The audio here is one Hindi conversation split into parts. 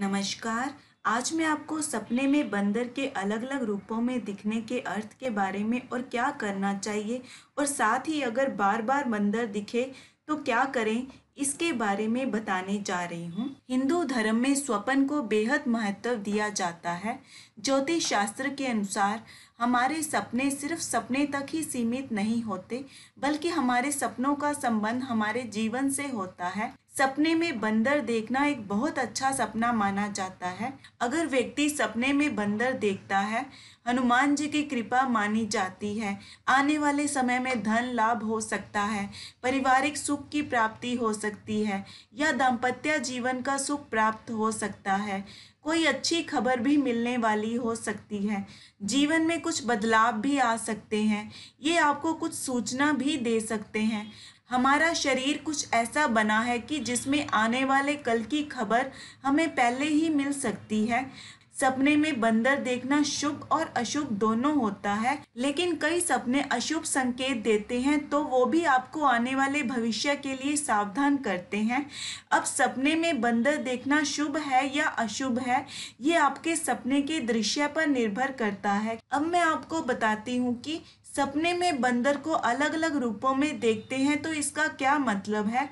नमस्कार आज मैं आपको सपने में बंदर के अलग अलग रूपों में दिखने के अर्थ के बारे में और क्या करना चाहिए और साथ ही अगर बार बार बंदर दिखे तो क्या करें इसके बारे में बताने जा रही हूँ हिंदू धर्म में स्वपन को बेहद महत्व दिया जाता है ज्योतिष शास्त्र के अनुसार हमारे सपने सिर्फ सपने तक ही सीमित नहीं होते बल्कि हमारे सपनों का संबंध हमारे जीवन से होता है सपने में बंदर देखना एक बहुत अच्छा सपना माना जाता है अगर व्यक्ति सपने में बंदर देखता है हनुमान जी की कृपा मानी जाती है आने वाले समय में धन लाभ हो सकता है पारिवारिक सुख की प्राप्ति हो सकती है या दाम्पत्य जीवन का सुख प्राप्त हो सकता है कोई अच्छी खबर भी मिलने वाली हो सकती है जीवन में कुछ बदलाव भी आ सकते हैं ये आपको कुछ सूचना भी दे सकते हैं हमारा शरीर कुछ ऐसा बना है कि जिसमें आने वाले कल की खबर हमें पहले ही मिल सकती है सपने में बंदर देखना शुभ और अशुभ दोनों होता है लेकिन कई सपने अशुभ संकेत देते हैं तो वो भी आपको आने वाले भविष्य के लिए सावधान करते हैं अब सपने में बंदर देखना शुभ है या अशुभ है ये आपके सपने के दृश्य पर निर्भर करता है अब मैं आपको बताती हूँ कि सपने में बंदर को अलग अलग रूपों में देखते हैं तो इसका क्या मतलब है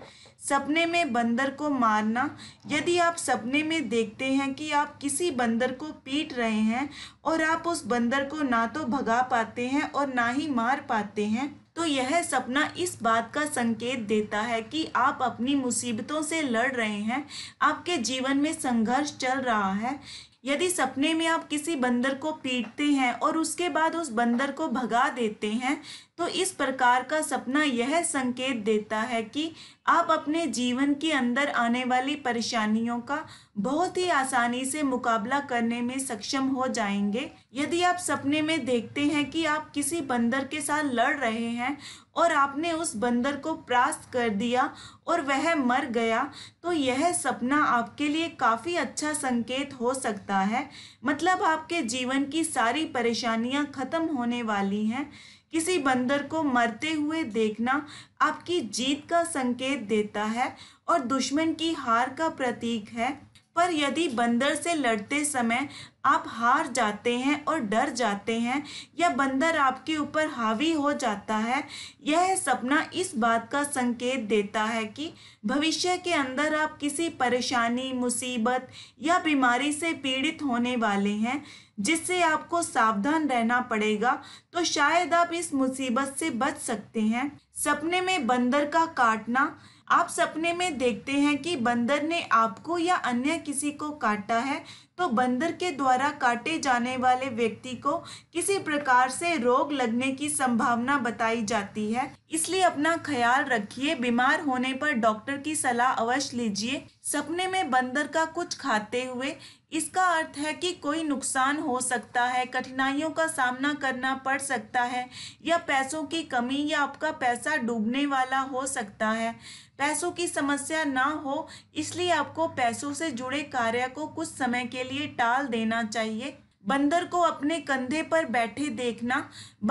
सपने में बंदर को मारना यदि आप सपने में देखते हैं कि आप किसी बंदर को पीट रहे हैं और आप उस बंदर को ना तो भगा पाते हैं और ना ही मार पाते हैं तो यह सपना इस बात का संकेत देता है कि आप अपनी मुसीबतों से लड़ रहे हैं आपके जीवन में संघर्ष चल रहा है यदि सपने में आप किसी बंदर को पीटते हैं और उसके बाद उस बंदर को भगा देते हैं तो इस प्रकार का सपना यह संकेत देता है कि आप अपने जीवन के अंदर आने वाली परेशानियों का बहुत ही आसानी से मुकाबला करने में सक्षम हो जाएंगे यदि आप सपने में देखते हैं कि आप किसी बंदर के साथ लड़ रहे हैं और आपने उस बंदर को प्रास्त कर दिया और वह मर गया तो यह सपना आपके लिए काफ़ी अच्छा संकेत हो सकता है मतलब आपके जीवन की सारी परेशानियां ख़त्म होने वाली हैं किसी बंदर को मरते हुए देखना आपकी जीत का संकेत देता है और दुश्मन की हार का प्रतीक है पर यदि बंदर से लड़ते समय आप हार जाते हैं और डर जाते हैं या बंदर आपके ऊपर हावी हो जाता है यह सपना इस बात का संकेत देता है कि भविष्य के अंदर आप किसी परेशानी मुसीबत या बीमारी से पीड़ित होने वाले हैं जिससे आपको सावधान रहना पड़ेगा तो शायद आप इस मुसीबत से बच सकते हैं सपने में बंदर का काटना आप सपने में देखते हैं कि बंदर ने आपको या अन्य किसी को काटा है तो बंदर के द्वारा काटे जाने वाले व्यक्ति को किसी प्रकार से रोग लगने की संभावना बताई जाती है इसलिए अपना ख्याल रखिए बीमार होने पर डॉक्टर की सलाह अवश्य लीजिए सपने में बंदर का कुछ खाते हुए इसका अर्थ है कि कोई नुकसान हो सकता है कठिनाइयों का सामना करना पड़ सकता है या पैसों की कमी या आपका पैसा डूबने वाला हो सकता है पैसों की समस्या ना हो इसलिए आपको पैसों से जुड़े कार्य को कुछ समय के लिए टाल देना चाहिए बंदर को अपने कंधे पर बैठे देखना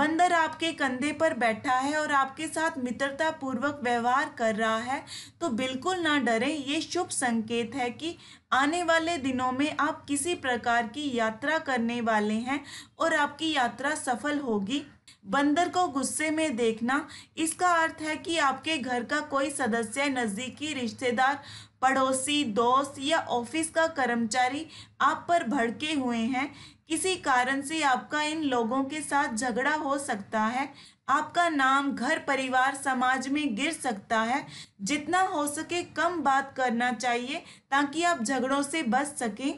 बंदर आपके कंधे पर बैठा है और आपके साथ मित्रता पूर्वक व्यवहार कर रहा है तो बिल्कुल ना डरे ये शुभ संकेत है कि आने वाले दिनों में आप किसी प्रकार की यात्रा करने वाले हैं और आपकी यात्रा सफल होगी बंदर को गुस्से में देखना इसका अर्थ है कि आपके घर का कोई सदस्य नज़दीकी रिश्तेदार पड़ोसी दोस्त या ऑफिस का कर्मचारी आप पर भड़के हुए हैं किसी कारण से आपका इन लोगों के साथ झगड़ा हो सकता है आपका नाम घर परिवार समाज में गिर सकता है जितना हो सके कम बात करना चाहिए ताकि आप झगड़ों से बच सकें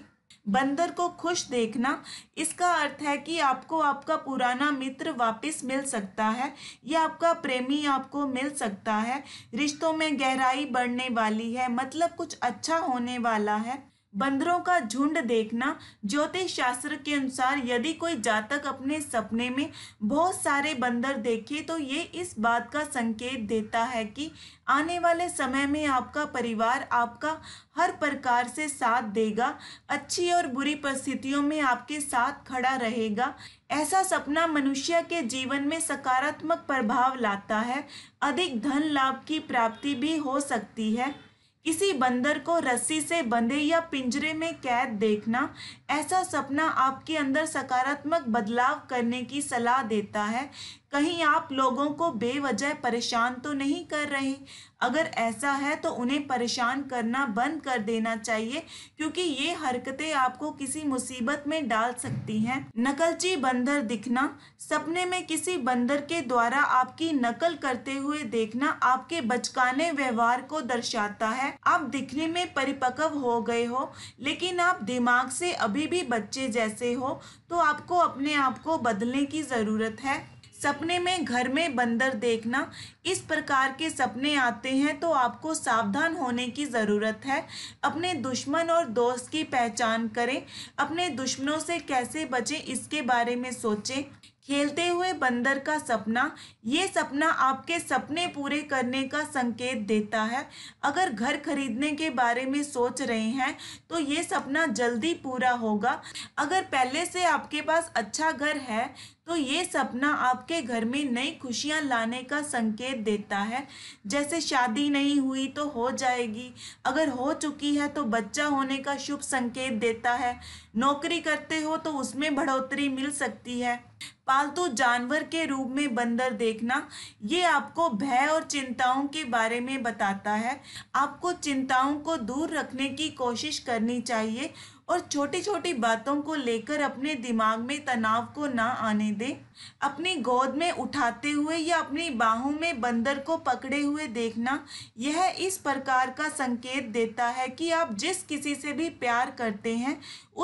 बंदर को खुश देखना इसका अर्थ है कि आपको आपका पुराना मित्र वापस मिल सकता है या आपका प्रेमी आपको मिल सकता है रिश्तों में गहराई बढ़ने वाली है मतलब कुछ अच्छा होने वाला है बंदरों का झुंड देखना ज्योतिष शास्त्र के अनुसार यदि कोई जातक अपने सपने में बहुत सारे बंदर देखे तो ये इस बात का संकेत देता है कि आने वाले समय में आपका परिवार आपका हर प्रकार से साथ देगा अच्छी और बुरी परिस्थितियों में आपके साथ खड़ा रहेगा ऐसा सपना मनुष्य के जीवन में सकारात्मक प्रभाव लाता है अधिक धन लाभ की प्राप्ति भी हो सकती है किसी बंदर को रस्सी से बंधे या पिंजरे में कैद देखना ऐसा सपना आपके अंदर सकारात्मक बदलाव करने की सलाह देता है कहीं आप लोगों को बेवजह परेशान तो नहीं कर रहे अगर ऐसा है तो उन्हें परेशान करना बंद कर देना चाहिए क्योंकि ये हरकतें आपको किसी मुसीबत में डाल सकती हैं नकलची बंदर दिखना सपने में किसी बंदर के द्वारा आपकी नकल करते हुए देखना आपके बचकाने व्यवहार को दर्शाता है आप दिखने में परिपक्व हो गए हो लेकिन आप दिमाग से अभी भी बच्चे जैसे हो तो आपको अपने आप को बदलने की ज़रूरत है सपने में घर में बंदर देखना इस प्रकार के सपने आते हैं तो आपको सावधान होने की ज़रूरत है अपने दुश्मन और दोस्त की पहचान करें अपने दुश्मनों से कैसे बचें इसके बारे में सोचें खेलते हुए बंदर का सपना ये सपना आपके सपने पूरे करने का संकेत देता है अगर घर खरीदने के बारे में सोच रहे हैं तो ये सपना जल्दी पूरा होगा अगर पहले से आपके पास अच्छा घर है तो ये सपना आपके घर में नई खुशियां लाने का संकेत देता है जैसे शादी नहीं हुई तो हो जाएगी अगर हो चुकी है तो बच्चा होने का शुभ संकेत देता है नौकरी करते हो तो उसमें बढ़ोतरी मिल सकती है पालतू जानवर के रूप में बंदर देखना ये आपको भय और चिंताओं के बारे में बताता है आपको चिंताओं को दूर रखने की कोशिश करनी चाहिए और छोटी छोटी बातों को लेकर अपने दिमाग में तनाव को ना आने दें अपनी गोद में उठाते हुए या अपनी बाहों में बंदर को पकड़े हुए देखना यह इस प्रकार का संकेत देता है कि आप जिस किसी से भी प्यार करते हैं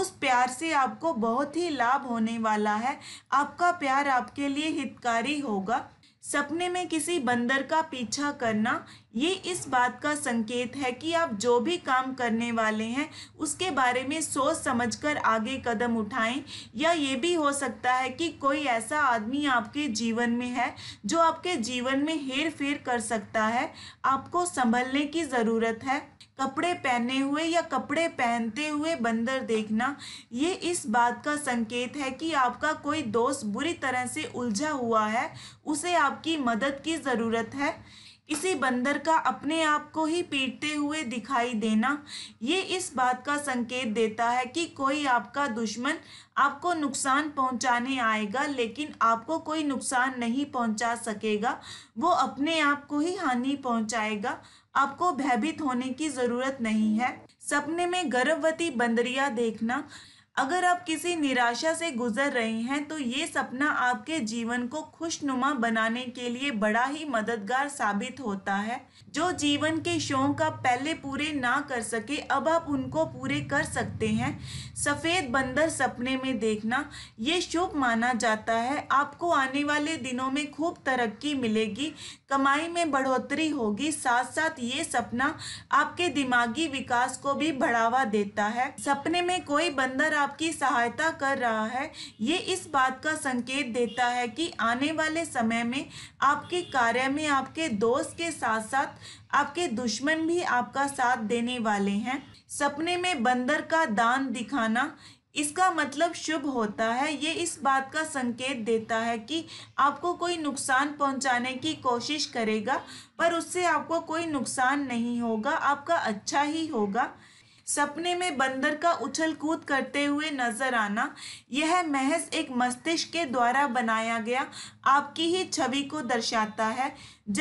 उस प्यार से आपको बहुत ही लाभ होने वाला है आपका प्यार आपके लिए हितकारी होगा सपने में किसी बंदर का पीछा करना ये इस बात का संकेत है कि आप जो भी काम करने वाले हैं उसके बारे में सोच समझकर आगे कदम उठाएं या ये भी हो सकता है कि कोई ऐसा आदमी आपके जीवन में है जो आपके जीवन में हेर फेर कर सकता है आपको संभलने की ज़रूरत है कपड़े पहने हुए या कपड़े पहनते हुए बंदर देखना ये इस बात का संकेत है कि आपका कोई दोस्त बुरी तरह से उलझा हुआ है उसे आपकी मदद की ज़रूरत है किसी बंदर का अपने आप को ही पीटते हुए दिखाई देना ये इस बात का संकेत देता है कि कोई आपका दुश्मन आपको नुकसान पहुंचाने आएगा लेकिन आपको कोई नुकसान नहीं पहुंचा सकेगा वो अपने आप को ही हानि पहुंचाएगा आपको भयभीत होने की ज़रूरत नहीं है सपने में गर्भवती बंदरिया देखना अगर आप किसी निराशा से गुजर रहे हैं तो ये सपना आपके जीवन को खुशनुमा बनाने के लिए बड़ा ही मददगार साबित होता है जो जीवन के शौक आप पहले पूरे ना कर सके अब आप उनको पूरे कर सकते हैं सफ़ेद बंदर सपने में देखना ये शुभ माना जाता है आपको आने वाले दिनों में खूब तरक्की मिलेगी कमाई में बढ़ोतरी होगी साथ साथ ये सपना आपके दिमागी विकास को भी बढ़ावा देता है सपने में कोई बंदर आप आपकी सहायता कर रहा है ये इस बात का संकेत देता है कि आने वाले समय में आपके कार्य में आपके दोस्त के साथ साथ आपके दुश्मन भी आपका साथ देने वाले हैं सपने में बंदर का दान दिखाना इसका मतलब शुभ होता है ये इस बात का संकेत देता है कि आपको कोई नुकसान पहुंचाने की कोशिश करेगा पर उससे आपको कोई नुकसान नहीं होगा आपका अच्छा ही होगा सपने में बंदर का उछल कूद करते हुए नजर आना यह महज एक मस्तिष्क के द्वारा बनाया गया आपकी ही छवि को दर्शाता है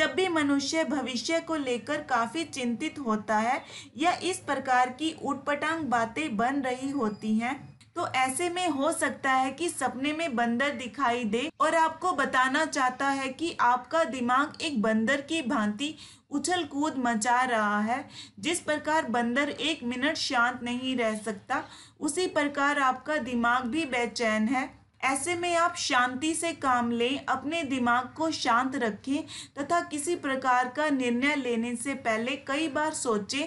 जब भी मनुष्य भविष्य को लेकर काफ़ी चिंतित होता है या इस प्रकार की उटपटांग बातें बन रही होती हैं तो ऐसे में हो सकता है कि सपने में बंदर दिखाई दे और आपको बताना चाहता है कि आपका दिमाग एक बंदर की भांति उछल कूद मचा रहा है जिस प्रकार बंदर एक मिनट शांत नहीं रह सकता उसी प्रकार आपका दिमाग भी बेचैन है ऐसे में आप शांति से काम लें अपने दिमाग को शांत रखें तथा किसी प्रकार का निर्णय लेने से पहले कई बार सोचें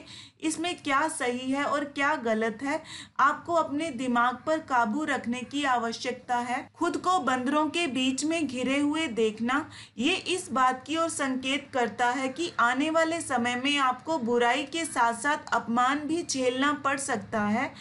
इसमें क्या सही है और क्या गलत है आपको अपने दिमाग पर काबू रखने की आवश्यकता है खुद को बंदरों के बीच में घिरे हुए देखना ये इस बात की ओर संकेत करता है कि आने वाले समय में आपको बुराई के साथ साथ अपमान भी झेलना पड़ सकता है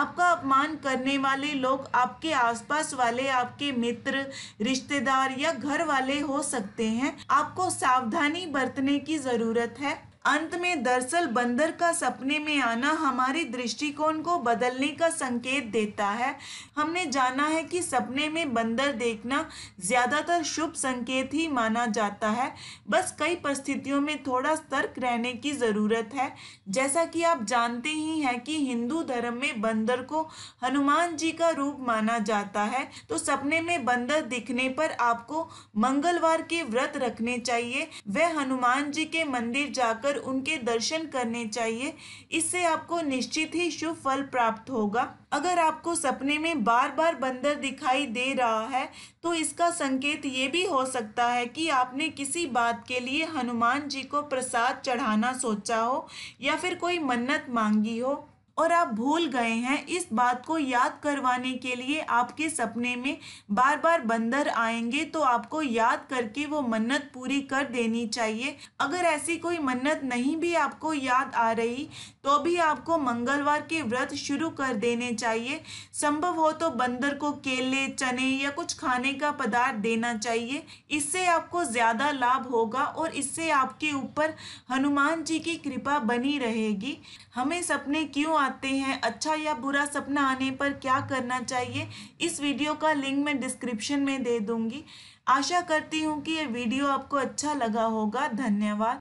आपका अपमान करने वाले लोग आपके आसपास वाले वाले आपके मित्र रिश्तेदार या घर वाले हो सकते हैं आपको सावधानी बरतने की जरूरत है अंत में दरअसल बंदर का सपने में आना हमारे दृष्टिकोण को बदलने का संकेत देता है हमने जाना है कि सपने में बंदर देखना ज़्यादातर शुभ संकेत ही माना जाता है बस कई परिस्थितियों में थोड़ा सतर्क रहने की ज़रूरत है जैसा कि आप जानते ही हैं कि हिंदू धर्म में बंदर को हनुमान जी का रूप माना जाता है तो सपने में बंदर दिखने पर आपको मंगलवार के व्रत रखने चाहिए वह हनुमान जी के मंदिर जाकर होकर उनके दर्शन करने चाहिए इससे आपको निश्चित ही शुभ फल प्राप्त होगा अगर आपको सपने में बार बार बंदर दिखाई दे रहा है तो इसका संकेत ये भी हो सकता है कि आपने किसी बात के लिए हनुमान जी को प्रसाद चढ़ाना सोचा हो या फिर कोई मन्नत मांगी हो और आप भूल गए हैं इस बात को याद करवाने के लिए आपके सपने में बार बार बंदर आएंगे तो आपको याद करके वो मन्नत पूरी कर देनी चाहिए अगर ऐसी कोई मन्नत नहीं भी आपको याद आ रही तो भी आपको मंगलवार के व्रत शुरू कर देने चाहिए संभव हो तो बंदर को केले चने या कुछ खाने का पदार्थ देना चाहिए इससे आपको ज़्यादा लाभ होगा और इससे आपके ऊपर हनुमान जी की कृपा बनी रहेगी हमें सपने क्यों आते हैं अच्छा या बुरा सपना आने पर क्या करना चाहिए इस वीडियो का लिंक मैं डिस्क्रिप्शन में दे दूंगी आशा करती हूँ कि ये वीडियो आपको अच्छा लगा होगा धन्यवाद